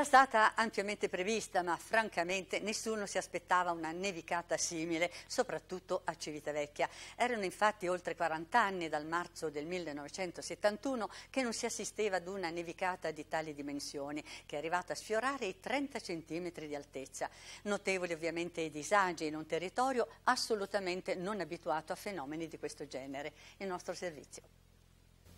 Era stata ampiamente prevista, ma francamente nessuno si aspettava una nevicata simile, soprattutto a Civitavecchia. Erano infatti oltre 40 anni dal marzo del 1971 che non si assisteva ad una nevicata di tali dimensioni, che è arrivata a sfiorare i 30 centimetri di altezza. Notevoli ovviamente i disagi in un territorio assolutamente non abituato a fenomeni di questo genere. Il nostro servizio.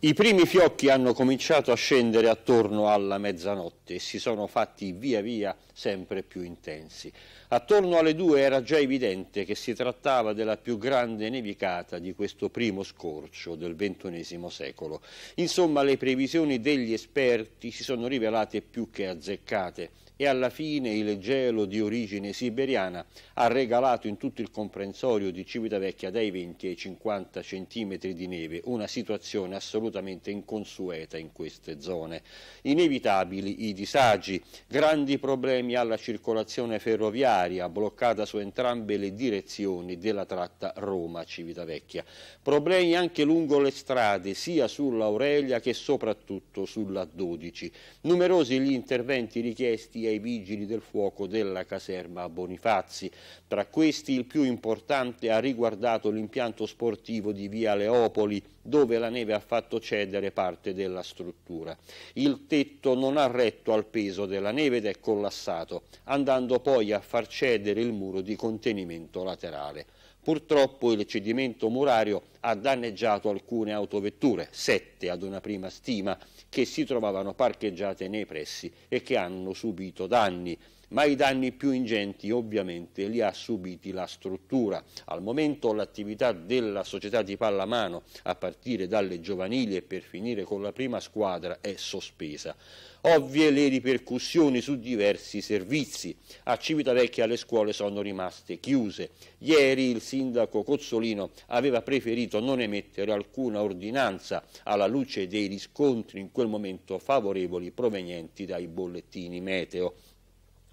I primi fiocchi hanno cominciato a scendere attorno alla mezzanotte e si sono fatti via via sempre più intensi. Attorno alle due era già evidente che si trattava della più grande nevicata di questo primo scorcio del XXI secolo. Insomma, le previsioni degli esperti si sono rivelate più che azzeccate e alla fine il gelo di origine siberiana ha regalato in tutto il comprensorio di Civitavecchia dai 20 ai 50 centimetri di neve, una situazione assolutamente inconsueta in queste zone. Inevitabili i disagi, grandi problemi alla circolazione ferroviaria, viaria bloccata su entrambe le direzioni della tratta Roma-Civitavecchia. Problemi anche lungo le strade, sia sull'Aurelia che soprattutto sulla 12. Numerosi gli interventi richiesti ai vigili del fuoco della caserma Bonifazi. Tra questi il più importante ha riguardato l'impianto sportivo di Via Leopoli, dove la neve ha fatto cedere parte della struttura. Il tetto non ha retto al peso della neve ed è collassato, andando poi a far cedere il muro di contenimento laterale. Purtroppo il cedimento murario ha danneggiato alcune autovetture, sette ad una prima stima, che si trovavano parcheggiate nei pressi e che hanno subito danni ma i danni più ingenti ovviamente li ha subiti la struttura. Al momento l'attività della società di pallamano, a partire dalle giovanili e per finire con la prima squadra, è sospesa. Ovvie le ripercussioni su diversi servizi. A Civitavecchia le scuole sono rimaste chiuse. Ieri il sindaco Cozzolino aveva preferito preferito non emettere alcuna ordinanza alla luce dei riscontri in quel momento favorevoli provenienti dai bollettini meteo.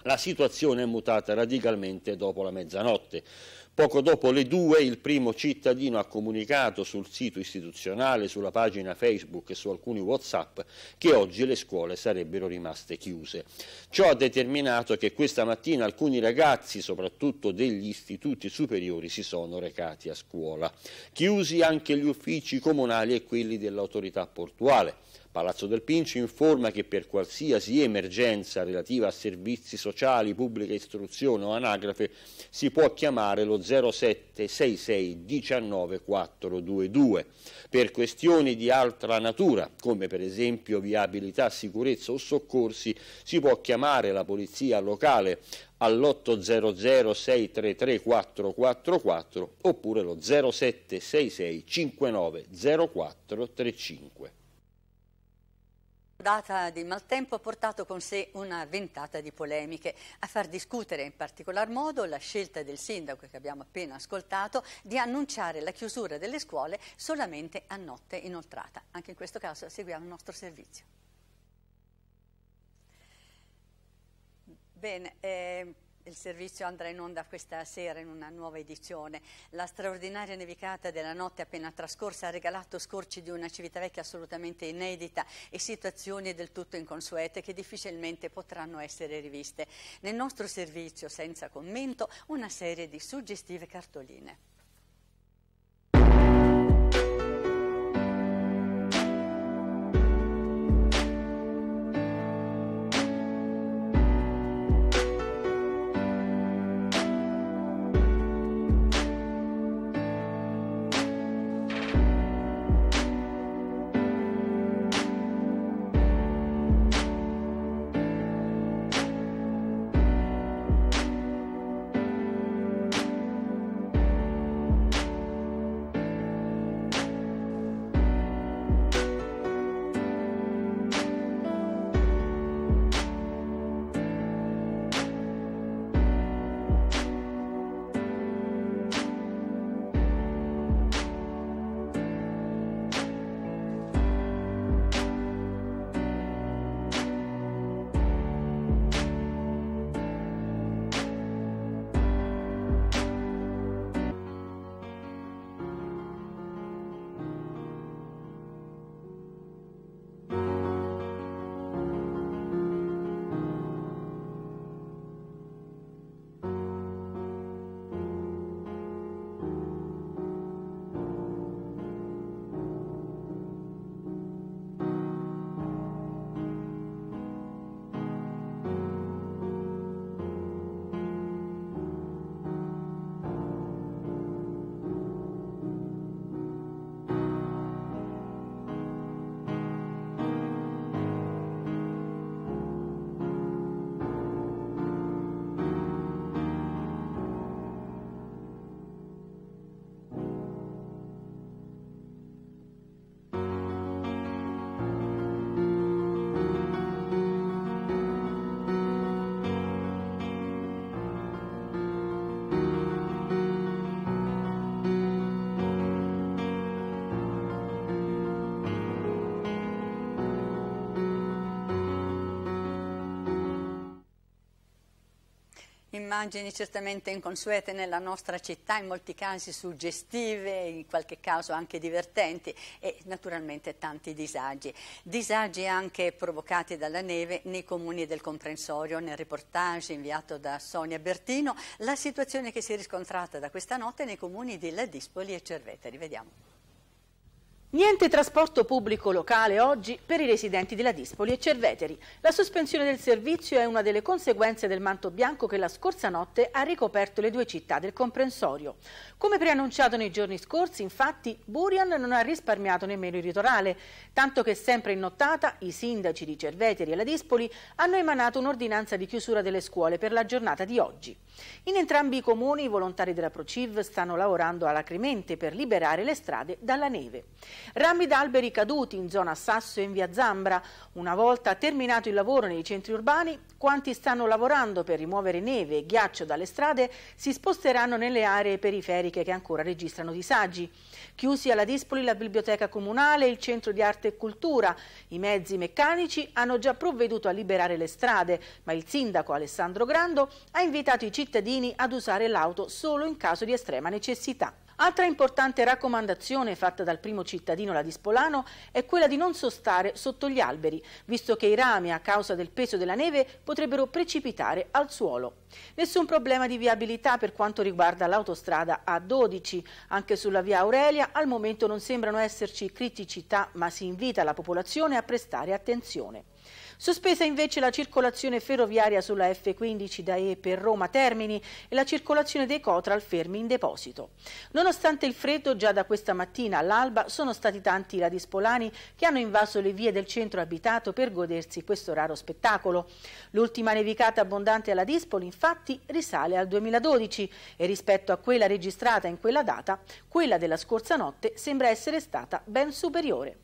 La situazione è mutata radicalmente dopo la mezzanotte. Poco dopo le due il primo cittadino ha comunicato sul sito istituzionale, sulla pagina Facebook e su alcuni Whatsapp che oggi le scuole sarebbero rimaste chiuse. Ciò ha determinato che questa mattina alcuni ragazzi, soprattutto degli istituti superiori, si sono recati a scuola. Chiusi anche gli uffici comunali e quelli dell'autorità portuale. Palazzo del Pincio informa che per qualsiasi emergenza relativa a servizi sociali, pubblica istruzione o anagrafe si può chiamare lo 0766 19422. Per questioni di altra natura, come per esempio viabilità, sicurezza o soccorsi, si può chiamare la polizia locale all'800 633 444 oppure lo 0766 590435 ondata di maltempo ha portato con sé una ventata di polemiche, a far discutere in particolar modo la scelta del sindaco che abbiamo appena ascoltato di annunciare la chiusura delle scuole solamente a notte inoltrata. Anche in questo caso seguiamo il nostro servizio. Bene, eh... Il servizio andrà in onda questa sera in una nuova edizione. La straordinaria nevicata della notte appena trascorsa ha regalato scorci di una Civitavecchia assolutamente inedita e situazioni del tutto inconsuete che difficilmente potranno essere riviste. Nel nostro servizio, senza commento, una serie di suggestive cartoline. immagini certamente inconsuete nella nostra città, in molti casi suggestive, in qualche caso anche divertenti e naturalmente tanti disagi. Disagi anche provocati dalla neve nei comuni del comprensorio. Nel reportage inviato da Sonia Bertino, la situazione che si è riscontrata da questa notte nei comuni di Ladispoli e Cerveteri. Vediamo. Niente trasporto pubblico locale oggi per i residenti di Ladispoli e Cerveteri. La sospensione del servizio è una delle conseguenze del manto bianco che la scorsa notte ha ricoperto le due città del comprensorio. Come preannunciato nei giorni scorsi, infatti, Burian non ha risparmiato nemmeno il ritorale, tanto che sempre in nottata i sindaci di Cerveteri e Ladispoli hanno emanato un'ordinanza di chiusura delle scuole per la giornata di oggi. In entrambi i comuni i volontari della Prociv stanno lavorando alacremente per liberare le strade dalla neve. Rami d'alberi caduti in zona Sasso e in via Zambra. Una volta terminato il lavoro nei centri urbani, quanti stanno lavorando per rimuovere neve e ghiaccio dalle strade si sposteranno nelle aree periferiche che ancora registrano disagi. Chiusi alla Dispoli la biblioteca comunale, il centro di arte e cultura, i mezzi meccanici hanno già provveduto a liberare le strade, ma il sindaco Alessandro Grando ha invitato i cittadini cittadini ad usare l'auto solo in caso di estrema necessità. Altra importante raccomandazione fatta dal primo cittadino ladispolano è quella di non sostare sotto gli alberi, visto che i rami a causa del peso della neve potrebbero precipitare al suolo. Nessun problema di viabilità per quanto riguarda l'autostrada A12. Anche sulla via Aurelia al momento non sembrano esserci criticità, ma si invita la popolazione a prestare attenzione. Sospesa invece la circolazione ferroviaria sulla F15 da E per Roma Termini e la circolazione dei Cotral fermi in deposito. Nonostante il freddo, già da questa mattina all'alba sono stati tanti i ladispolani che hanno invaso le vie del centro abitato per godersi questo raro spettacolo. L'ultima nevicata abbondante alla Dispoli infatti risale al 2012 e rispetto a quella registrata in quella data, quella della scorsa notte sembra essere stata ben superiore.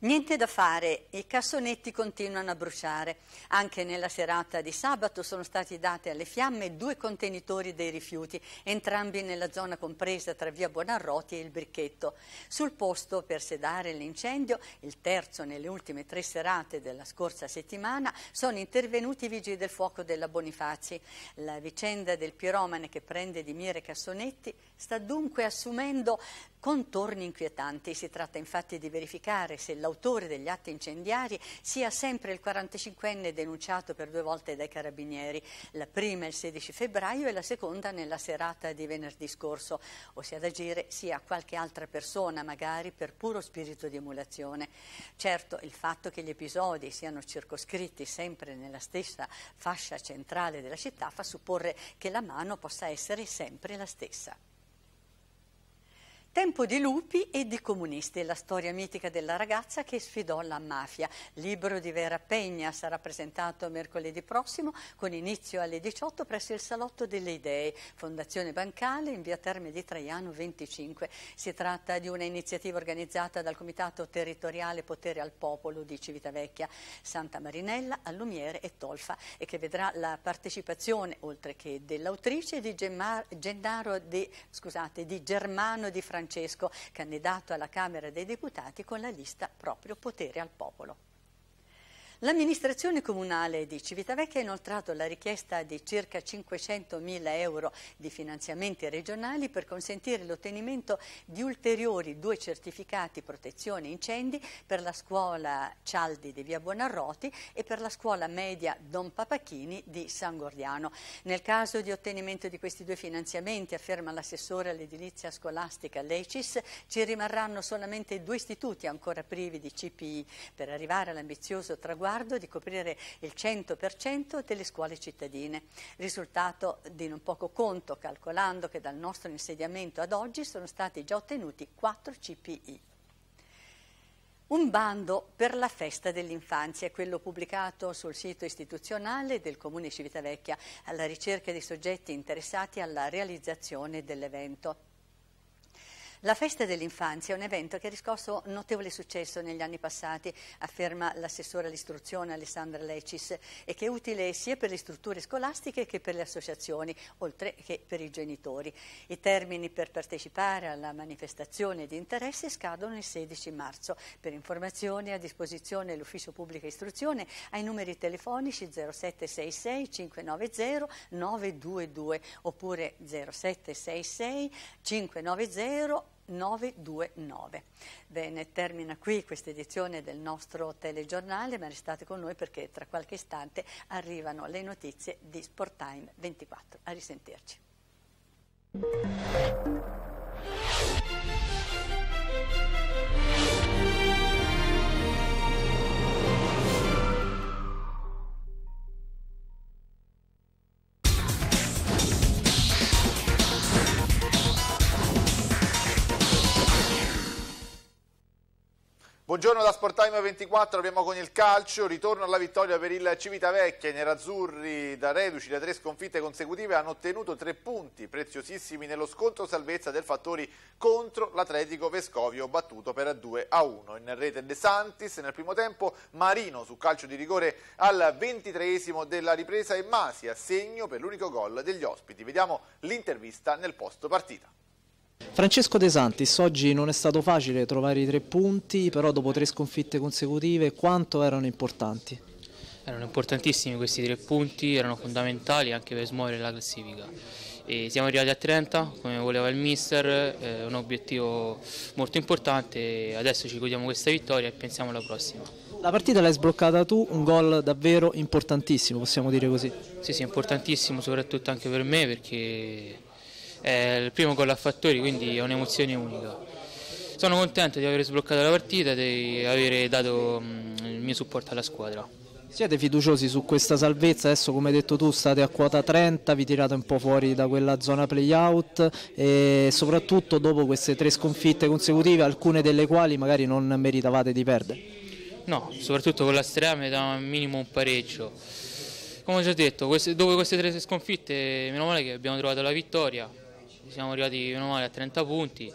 Niente da fare, i cassonetti continuano a bruciare. Anche nella serata di sabato sono stati dati alle fiamme due contenitori dei rifiuti, entrambi nella zona compresa tra via Buonarroti e il Bricchetto. Sul posto per sedare l'incendio, il terzo nelle ultime tre serate della scorsa settimana, sono intervenuti i vigili del fuoco della Bonifazi. La vicenda del piromane che prende di mire cassonetti sta dunque assumendo contorni inquietanti. Si tratta infatti di verificare se il l'autore degli atti incendiari sia sempre il 45enne denunciato per due volte dai carabinieri, la prima il 16 febbraio e la seconda nella serata di venerdì scorso, ossia ad agire sia qualche altra persona, magari per puro spirito di emulazione. Certo, il fatto che gli episodi siano circoscritti sempre nella stessa fascia centrale della città fa supporre che la mano possa essere sempre la stessa. Tempo di lupi e di comunisti, la storia mitica della ragazza che sfidò la mafia. Libro di Vera Pegna sarà presentato mercoledì prossimo con inizio alle 18 presso il Salotto delle Idee, Fondazione Bancale in via Terme di Traiano 25. Si tratta di un'iniziativa organizzata dal Comitato Territoriale Potere al Popolo di Civitavecchia, Santa Marinella, Allumiere e Tolfa e che vedrà la partecipazione, oltre che dell'autrice, di, Gennaro, di, scusate, di Germano di Francesco Francesco, candidato alla Camera dei Deputati con la lista Proprio Potere al Popolo. L'amministrazione comunale di Civitavecchia ha inoltrato la richiesta di circa 500.000 euro di finanziamenti regionali per consentire l'ottenimento di ulteriori due certificati protezione incendi per la scuola Cialdi di via Buonarroti e per la scuola media Don Papachini di San Gordiano. Nel caso di ottenimento di questi due finanziamenti, afferma l'assessore all'edilizia scolastica Lecis, ci rimarranno solamente due istituti ancora privi di CPI per arrivare all'ambizioso traguardo riguardo di coprire il 100% delle scuole cittadine. Risultato di non poco conto, calcolando che dal nostro insediamento ad oggi sono stati già ottenuti 4 CPI. Un bando per la festa dell'infanzia, quello pubblicato sul sito istituzionale del Comune Civitavecchia, alla ricerca dei soggetti interessati alla realizzazione dell'evento. La festa dell'infanzia è un evento che ha riscosso notevole successo negli anni passati, afferma l'assessore all'istruzione Alessandra Lecis, e che è utile sia per le strutture scolastiche che per le associazioni, oltre che per i genitori. I termini per partecipare alla manifestazione di interesse scadono il 16 marzo. Per informazioni a disposizione l'Ufficio Pubblica Istruzione ai numeri telefonici 0766 590 922 oppure 0766 590 929. Bene, termina qui questa edizione del nostro telegiornale, ma restate con noi perché tra qualche istante arrivano le notizie di Sporttime 24. A risentirci. Buongiorno da Sporttime 24, abbiamo con il calcio, ritorno alla vittoria per il Civitavecchia, i nerazzurri da reduci da tre sconfitte consecutive hanno ottenuto tre punti preziosissimi nello scontro salvezza del Fattori contro l'Atletico Vescovio battuto per 2 a 1. In rete De Santis nel primo tempo, Marino su calcio di rigore al ventitreesimo della ripresa e Masi a segno per l'unico gol degli ospiti. Vediamo l'intervista nel post partita. Francesco De Santis, oggi non è stato facile trovare i tre punti, però dopo tre sconfitte consecutive quanto erano importanti? Erano importantissimi questi tre punti, erano fondamentali anche per smuovere la classifica. E siamo arrivati a 30 come voleva il mister, eh, un obiettivo molto importante, adesso ci godiamo questa vittoria e pensiamo alla prossima. La partita l'hai sbloccata tu, un gol davvero importantissimo, possiamo dire così. Sì, sì, importantissimo soprattutto anche per me perché è il primo gol a fattori, quindi è un'emozione unica. Sono contento di aver sbloccato la partita e di aver dato mm, il mio supporto alla squadra. Siete fiduciosi su questa salvezza? Adesso come hai detto tu state a quota 30, vi tirate un po' fuori da quella zona playout e soprattutto dopo queste tre sconfitte consecutive, alcune delle quali magari non meritavate di perdere. No, soprattutto con la mi da un minimo un pareggio. Come ho già detto, queste, dopo queste tre sconfitte meno male che abbiamo trovato la vittoria, siamo arrivati meno male a 30 punti.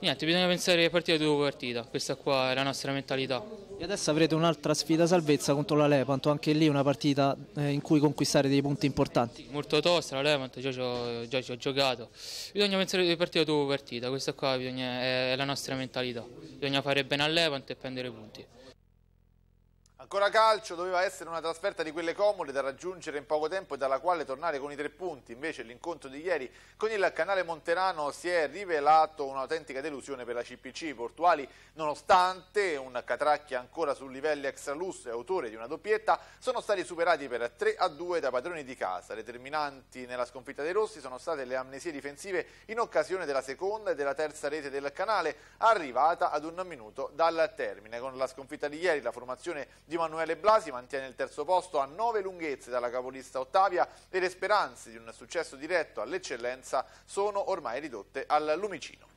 Niente, bisogna pensare partita dopo partita, questa qua è la nostra mentalità. E adesso avrete un'altra sfida salvezza contro la Lepanto, anche lì una partita eh, in cui conquistare dei punti importanti. Molto tosta la Lepanto, già ci ho, già ci ho giocato. Bisogna pensare di partita dopo partita, questa qua bisogna, è la nostra mentalità. Bisogna fare bene a Lepanto e prendere punti. Ancora calcio, doveva essere una trasferta di quelle comode da raggiungere in poco tempo e dalla quale tornare con i tre punti. Invece l'incontro di ieri con il canale Monterano si è rivelato un'autentica delusione per la CPC. I portuali, nonostante un catracchia ancora su livelli extra lusso e autore di una doppietta, sono stati superati per 3-2 da padroni di casa. Determinanti nella sconfitta dei rossi sono state le amnesie difensive in occasione della seconda e della terza rete del canale, arrivata ad un minuto dal termine. Con la sconfitta di ieri la formazione di di Emanuele Blasi mantiene il terzo posto a nove lunghezze dalla capolista Ottavia e le speranze di un successo diretto all'eccellenza sono ormai ridotte al lumicino.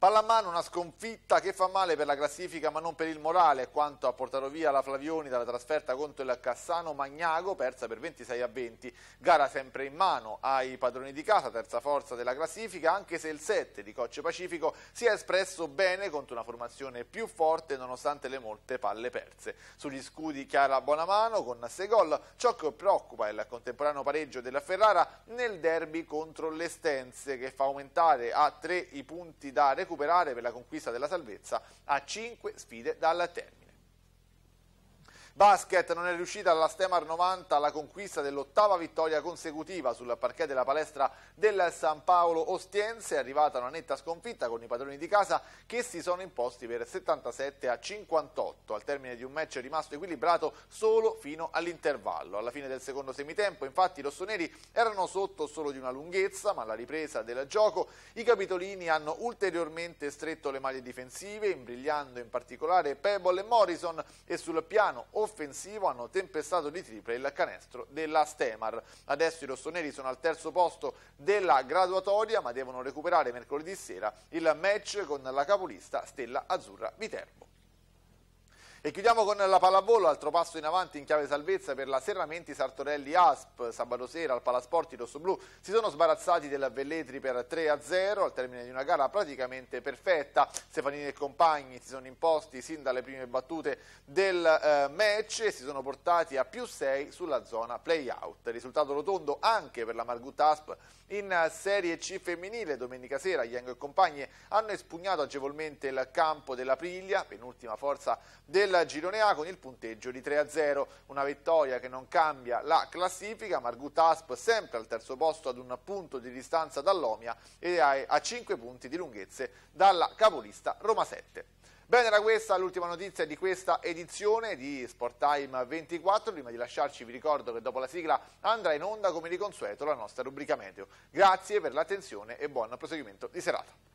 Pallamano una sconfitta che fa male per la classifica ma non per il morale, quanto a portare via la Flavioni dalla trasferta contro il Cassano Magnago, persa per 26 a 20. Gara sempre in mano ai padroni di casa, terza forza della classifica, anche se il 7 di Cocce Pacifico si è espresso bene contro una formazione più forte nonostante le molte palle perse. Sugli scudi Chiara Bonamano con 6 gol, ciò che preoccupa è il contemporaneo pareggio della Ferrara nel derby contro l'Estense che fa aumentare a 3 i punti da recupero recuperare per la conquista della salvezza a 5 sfide dal termine. Basket non è riuscita alla Stemar 90 alla conquista dell'ottava vittoria consecutiva sul parquet della palestra del San Paolo Ostiense, è arrivata una netta sconfitta con i padroni di casa che si sono imposti per 77 a 58 al termine di un match rimasto equilibrato solo fino all'intervallo. Alla fine del secondo semitempo infatti i rossoneri erano sotto solo di una lunghezza ma alla ripresa del gioco i capitolini hanno ulteriormente stretto le maglie difensive imbrigliando in particolare Pebble e Morrison e sul piano offensivo hanno tempestato di triple il canestro della Stemar. Adesso i rossoneri sono al terzo posto della graduatoria ma devono recuperare mercoledì sera il match con la capolista Stella Azzurra Viterbo. E chiudiamo con la pallavolo, altro passo in avanti in chiave salvezza per la Serramenti Sartorelli Asp. Sabato sera al Palasporti Rossoblu si sono sbarazzati della Velletri per 3-0 al termine di una gara praticamente perfetta. Stefanini e compagni si sono imposti sin dalle prime battute del eh, match e si sono portati a più 6 sulla zona playout. Risultato rotondo anche per la Margutta Asp in eh, Serie C femminile. Domenica sera Yang e compagni hanno espugnato agevolmente il campo della Priglia, penultima forza del del girone A con il punteggio di 3-0. Una vittoria che non cambia la classifica, Margut Asp sempre al terzo posto ad un punto di distanza dall'Omia e a 5 punti di lunghezze dalla capolista Roma 7. Bene, era questa l'ultima notizia di questa edizione di Sporttime 24. Prima di lasciarci vi ricordo che dopo la sigla andrà in onda come di consueto la nostra rubrica meteo. Grazie per l'attenzione e buon proseguimento di serata.